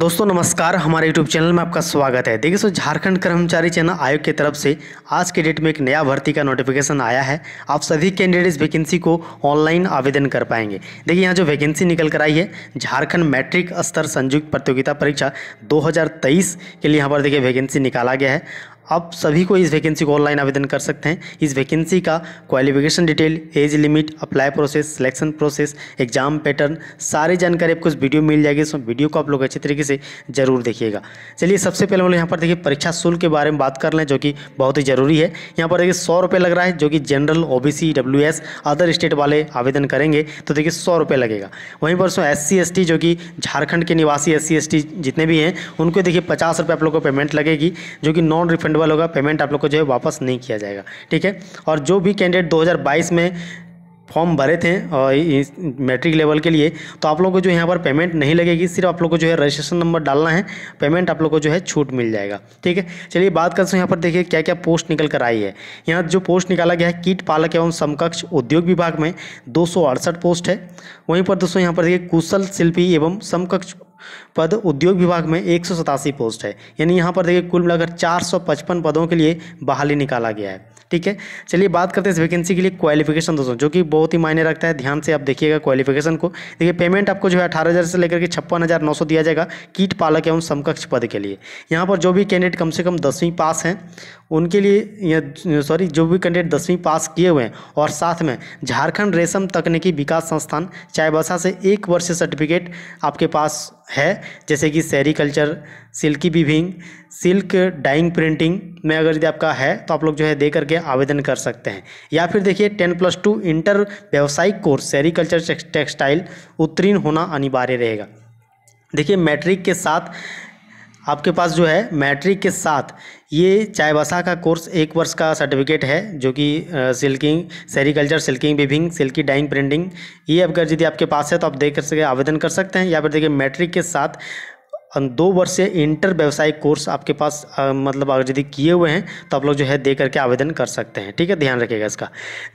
दोस्तों नमस्कार हमारे YouTube चैनल में आपका स्वागत है देखिए सो झारखंड कर्मचारी चयन आयोग की तरफ से आज के डेट में एक नया भर्ती का नोटिफिकेशन आया है आप सभी कैंडिडेट इस वैकेंसी को ऑनलाइन आवेदन कर पाएंगे देखिए यहाँ जो वैकेंसी निकल कर आई है झारखंड मैट्रिक स्तर संयुक्त प्रतियोगिता परीक्षा दो के लिए यहाँ पर देखिए वैकेंसी निकाला गया है आप सभी को इस वैकेंसी को ऑनलाइन आवेदन कर सकते हैं इस वैकेंसी का qualification detail age limit apply process selection process exam pattern सारी जानकारी आपको इस वीडियो में मिल जाएगी इस वीडियो को आप लोग अच्छे तरीके से जरूर देखिएगा चलिए सबसे पहले हम लोग यहाँ पर देखिए परीक्षा शुल्क के बारे में बात कर लें जो कि बहुत ही ज़रूरी है यहाँ पर देखिए सौ रुपये लग रहा है जो कि general O B C W S other state वाले आवेदन करेंगे तो देखिए सौ रुपये लगेगा वहीं पर so S C S T जो कि झारखंड के निवासी एस सी एस टी जितने भी हैं उनको देखिए पचास रुपये आप लोग को पेमेंट लगेगी जो कि नॉन रिफंड वालों होगा पेमेंट आप लोग को जो है वापस नहीं किया जाएगा ठीक है और जो भी कैंडिडेट 2022 में फॉर्म भरे थे मैट्रिक लेवल के लिए तो आप लोगों को जो यहाँ पर पेमेंट नहीं लगेगी सिर्फ आप लोग को जो है रजिस्ट्रेशन नंबर डालना है पेमेंट आप लोग को जो है छूट मिल जाएगा ठीक है चलिए बात करते हैं यहाँ पर देखिए क्या क्या पोस्ट निकल कर आई है यहाँ जो पोस्ट निकाला गया है कीट पालक एवं समकक्ष उद्योग विभाग में दो पोस्ट है वहीं पर दोस्तों यहाँ पर देखिए कुशल शिल्पी एवं समकक्ष पद उद्योग विभाग में एक पोस्ट है यानी यहाँ पर देखिए कुल मिलाकर चार पदों के लिए बहाली निकाला गया है ठीक है चलिए बात करते हैं इस वैकेंसी के लिए क्वालिफिकेशन दोस्तों जो कि बहुत ही मायने रखता है ध्यान से आप देखिएगा क्वालिफिकेशन को देखिए पेमेंट आपको जो है अठारह से लेकर के छप्पन दिया जाएगा कीट पालक एवं समकक्ष पद के लिए यहाँ पर जो भी कैंडिडेट कम से कम दसवीं पास हैं उनके लिए सॉरी जो भी कैंडिडेट दसवीं पास किए हुए हैं और साथ में झारखंड रेशम तकनीकी विकास संस्थान चाईबासा से एक वर्ष सर्टिफिकेट आपके पास है जैसे कि sericulture silky weaving silk dyeing printing में अगर यदि आपका है तो आप लोग जो है दे करके आवेदन कर सकते हैं या फिर देखिए टेन प्लस टू इंटर व्यावसायिक कोर्स सैरी कल्चर टेक्सटाइल उत्तीर्ण होना अनिवार्य रहेगा देखिए मैट्रिक के साथ आपके पास जो है मैट्रिक के साथ ये बसा का कोर्स एक वर्ष का सर्टिफिकेट है जो कि silking sericulture silking weaving silky dyeing printing ये अगर यदि आपके पास है तो आप देख कर सके आवेदन कर सकते हैं या फिर देखिए मैट्रिक के साथ दो वर्षीय इंटर व्यवसायिक कोर्स आपके पास मतलब अगर यदि किए हुए हैं तो आप लोग जो है दे करके आवेदन कर सकते हैं ठीक है ध्यान रखिएगा इसका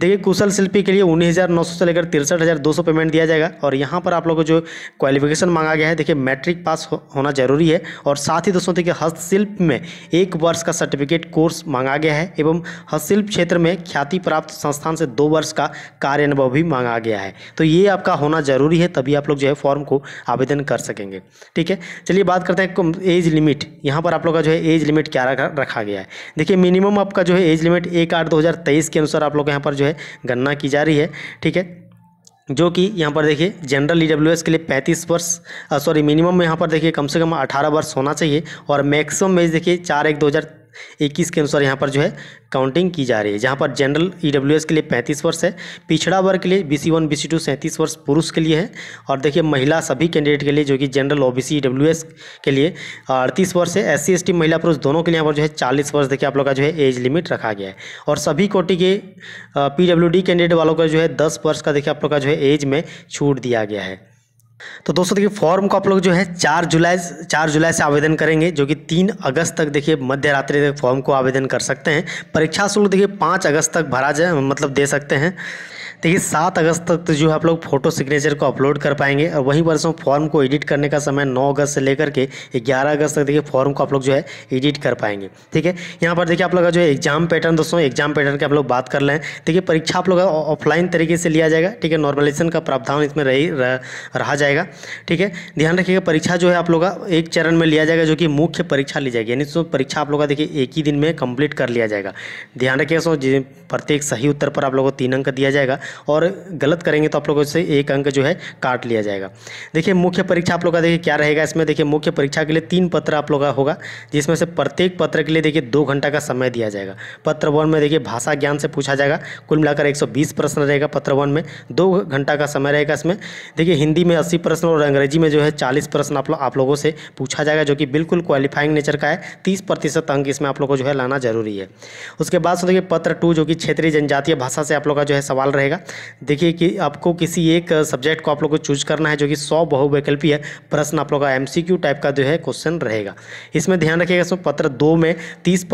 देखिए कुशल शिल्पी के लिए उन्नीस हज़ार नौ सौ से लेकर तिरसठ हज़ार दो सौ पेमेंट दिया जाएगा और यहाँ पर आप लोग को जो क्वालिफिकेशन मांगा गया है देखिए मैट्रिक पास होना जरूरी है और साथ ही दोस्तों देखिए हस्तशिल्प में एक वर्ष का सर्टिफिकेट कोर्स मांगा गया है एवं हस्तशिल्प क्षेत्र में ख्याति प्राप्त संस्थान से दो वर्ष का कार्य अनुभव भी मांगा गया है तो ये आपका होना जरूरी है तभी आप लोग जो है फॉर्म को आवेदन कर सकेंगे ठीक है चलिए चलिए बात करते हैं एज लिमिट यहाँ पर आप लोग का जो है एज लिमिट क्या रखा गया है देखिए मिनिमम आपका जो है एज लिमिट एक आठ दो हज़ार तेईस के अनुसार आप लोग यहाँ पर जो है गणना की जा रही है ठीक है जो कि यहाँ पर देखिए जनरल ई e के लिए 35 वर्ष सॉरी मिनिमम यहाँ पर देखिए कम से कम 18 वर्ष होना चाहिए और मैक्सिमम एज देखिए चार एक दो हज़ार इक्कीस के अनुसार यहाँ पर जो है काउंटिंग की जा रही है जहाँ पर जनरल ई के लिए पैंतीस वर्ष है पिछड़ा वर्ग के लिए B C one B C two सैंतीस वर्ष पुरुष के लिए है और देखिए महिला सभी कैंडिडेट के लिए जो कि जनरल ओ बी सी के लिए अड़तीस वर्ष है एस सी महिला पुरुष दोनों के लिए यहाँ पर जो है चालीस वर्ष देखिए आप लोग का जो है एज लिमिट रखा गया है और सभी कोटि के पी कैंडिडेट वालों का जो है दस वर्ष का देखिए आप लोग का जो है एज में छूट दिया गया है तो दोस्तों देखिए फॉर्म को आप लोग जो है चार जुलाई चार जुलाई से आवेदन करेंगे जो कि तीन अगस्त तक देखिए मध्य रात्रि तक फॉर्म को आवेदन कर सकते हैं परीक्षा शुल्क देखिए पाँच अगस्त तक भरा जाए मतलब दे सकते हैं देखिए सात अगस्त तक तो जो है आप लोग फोटो सिग्नेचर को अपलोड कर पाएंगे और वहीं पर फॉर्म को एडिट करने का समय नौ अगस्त से लेकर के ग्यारह अगस्त तक देखिए फॉर्म को आप लोग जो है एडिट कर पाएंगे ठीक है यहाँ पर देखिए आप लोग का जो है एग्जाम पैटर्न दोस्तों एग्जाम पैटर्न की आप लोग बात कर लें देखिए परीक्षा आप लोग ऑफलाइन तरीके से लिया जाएगा ठीक है नॉर्मलाइजेशन का प्रावधान इसमें रही रहा जाएगा जाएगा ठीक है ध्यान रखिएगा परीक्षा जो है आप लोग का एक चरण में लिया जाएगा जो कि मुख्य परीक्षा ली जाएगी यानी सो परीक्षा आप लोग का देखिए एक ही दिन में कंप्लीट कर लिया जाएगा ध्यान रखिएगा सो प्रत्येक सही उत्तर पर आप लोगों को तीन अंक दिया जाएगा और गलत करेंगे तो आप लोगों से एक अंक जो है काट लिया जाएगा देखिए मुख्य परीक्षा आप लोग का देखिए क्या रहेगा इसमें देखिए मुख्य परीक्षा के लिए तीन पत्र आप लोग का होगा जिसमें से प्रत्येक पत्र के लिए देखिए दो घंटा का समय दिया जाएगा पत्र वन में देखिए भाषा ज्ञान से पूछा जाएगा कुल मिलाकर 120 प्रश्न रहेगा पत्र वन में दो घंटा का समय रहेगा इसमें देखिए हिंदी में 80 प्रश्न और अंग्रेजी में जो है चालीस प्रश्न आप, लो, आप लोगों से पूछा जाएगा जो कि बिल्कुल क्वालिफाइंग नेचर का है तीस प्रतिशत अंक इसमें आप लोग को जो है लाना जरूरी है उसके बाद सुनिए पत्र टू जो कि क्षेत्रीय जनजातीय भाषा से आप लोग का जो है सवाल रहेगा देखिए कि आपको किसी एक सब्जेक्ट को आप लोग को चूज करना है जो कि सौ बहुवैकल्पीय प्रश्न आप लोग का एम टाइप का जो है क्वेश्चन रहेगा इसमें ध्यान रखिएगा इसमें पत्र दो में तीस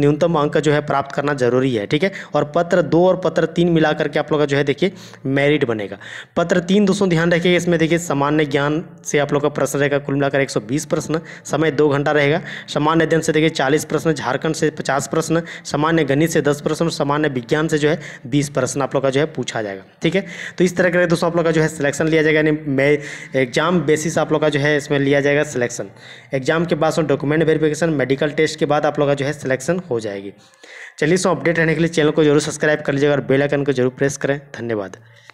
न्यूनतम अंक जो है प्राप्त करना जरूरी है ठीक है और पत्र दो और पत्र तीन मिला करके आप लोग का जो है देखिए मेरिट बनेगा पत्र तीन दोस्तों ध्यान रखिएगा इसमें देखिए सामान्य ज्ञान से आप लोग का प्रश्न रहेगा कुल मिलाकर 120 प्रश्न समय दो घंटा रहेगा सामान्य अध्ययन से देखिए 40 प्रश्न झारखंड से 50 प्रश्न सामान्य गणित से 10 प्रश्न सामान्य विज्ञान से जो है 20 प्रश्न आप लोग का जो है पूछा जाएगा ठीक है तो इस तरह के दोस्तों आप लोग का जो है सिलेक्शन लिया जाएगा यानी मैं एग्जाम बेसिस आप लोग का जो है इसमें लिया जाएगा सिलेक्शन एग्जाम के बाद डॉक्यूमेंट वेरिफिकेशन मेडिकल टेस्ट के बाद आप लोग का जो है सिलेक्शन हो जाएगी चलिए सो अपडेट रहने के लिए चैनल को जरूर सब्सक्राइब कर लीजिएगा और बेल आइकन को जरूर प्रेस करें धन्यवाद